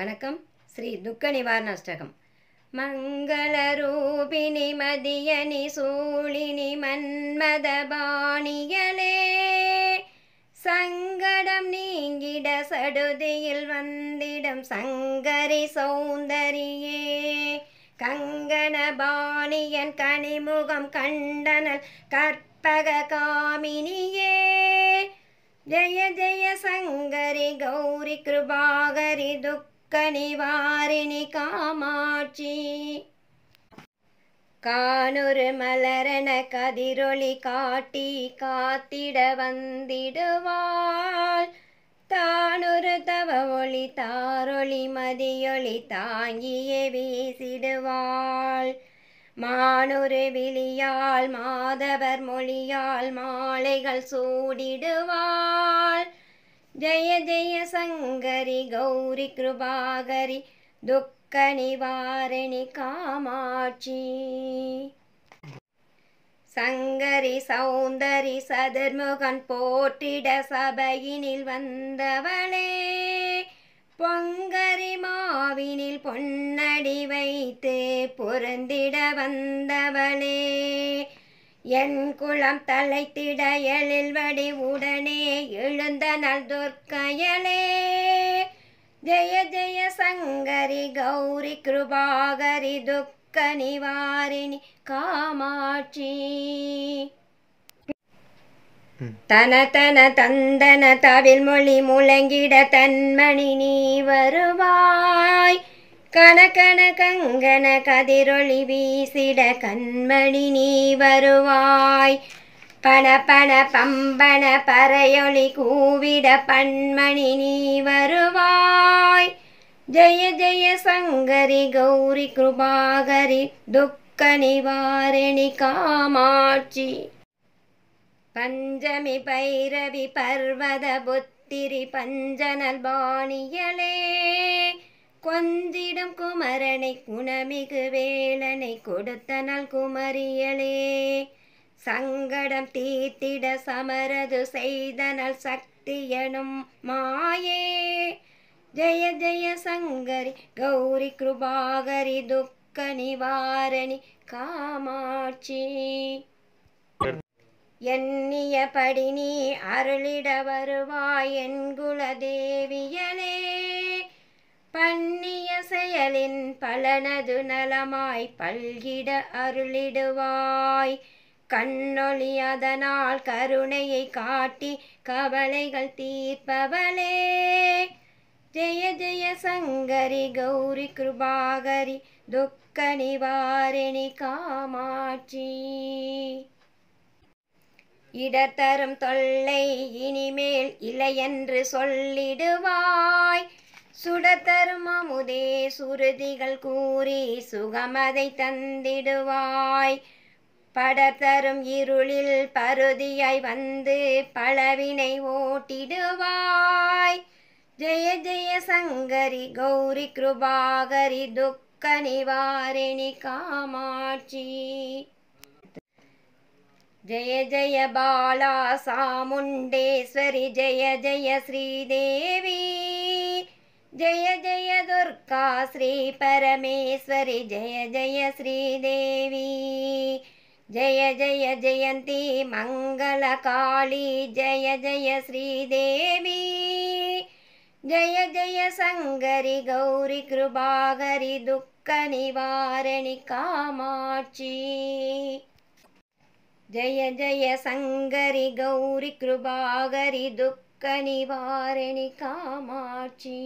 வணக்கம் ஸ்ரீ துக்க நிவாரண அஷ்டகம் மங்கள ரூபிணி மதியனி சூழினி மன்மத பாணியலே சங்கடம் நீங்கிட சடுதியில் வந்திடம் சங்கரி சௌந்தரியே கங்கண பாணியன் கனிமுகம் கண்டனல் கற்பக காமினியே ஜய ஜய சங்கரி கௌரி கிருபாகரி துக்க கனிவாரிணி காமாட்சி கானொரு மலரன கதிரொளி காட்டி காத்திட வந்திடுவாள் தானொரு தவ ஒளி தாரொளி மதியொளி தாங்கியே வீசிடுவாள் மானொரு விழியாள் மாதவர் மொழியால் மாலைகள் சூடிடுவாள் ஜய जय சங்கரி கௌரி கிருபாகரி துக்க நிவாரணி காமாட்சி சங்கரி சௌந்தரி சதுர்முகன் போற்றிட சபையினில் வந்தவளே பொங்கரி மாவினில் பொன்னடி வைத்து பொருந்திட வந்தவளே என் குளம் தலை திடையலில் வடி உடனே எழுந்த நல் துர்க்கயலே ஜெய ஜெய சங்கரி கௌரி கிருபாகரி துக்க நிவாரிணி காமாட்சி தன தன தந்தன தவில் மொழி முழங்கிட தன்மணி நீ வருவா கனகன கங்கன கதிரொளி வீசிட கண்மணி நீ வருவாய் பண பண பம்பன பறையொளி கூவிட பண்மணி நீ வருவாய் ஜெய ஜெய சங்கரி கௌரி கிருபாகரி துக்க நிவாரணி காமாட்சி பஞ்சமி பைரவி பர்வத புத்திரி பஞ்சனல் பாணியலே கொந்திடம் குமரனை குணமிகு வேலனை கொடுத்தனால் குமரியலே சங்கடம் தீத்திட சமரது செய்தனால் சக்தியனும் மாயே ஜய ஜய சங்கரி கௌரி கிருபாகரி துக்க நிவாரணி காமாட்சி எண்ணியபடி நீ அருளிட வருவாய் என் குலதேவியலே செயலின் பலனது நலமாய் பல்கிட அருளிடுவாய் கண்ணொளி அதனால் கருணையை காட்டி கவலைகள் தீர்ப்பவளே ஜெய ஜெய சங்கரி கௌரி கிருபாகரி துக்க நிவாரணி காமாட்சி இடத்தரும் தொல்லை இனிமேல் இல்லையென்று சொல்லிடுவாய் சுடத்தருமமுதே சுருதிகள் கூறி சுகமதை தந்திடுவாய் படர்தரும் இருளில் பருதியாய் வந்து பழவினை ஓட்டிடுவாய் ஜெய ஜெய சங்கரி கௌரி கிருபாகரி துக்க நிவாரிணி காமாட்சி ஜெய ஜெய பாலா சாமுண்டேஸ்வரி ஜெய ஜெய ஸ்ரீதேவி जय जय दुर्गा श्री जय जय श्रीदेवी जय जय जयन्ती मङ्गलकाली जय जय श्रीदेवी जय जय शङ्करि गौरि कृभागरि दुःखनिवारणि कामाक्षी जय जय शङ्करि गौरि कृभागरि दुःख கனிவாரணி காமாட்சி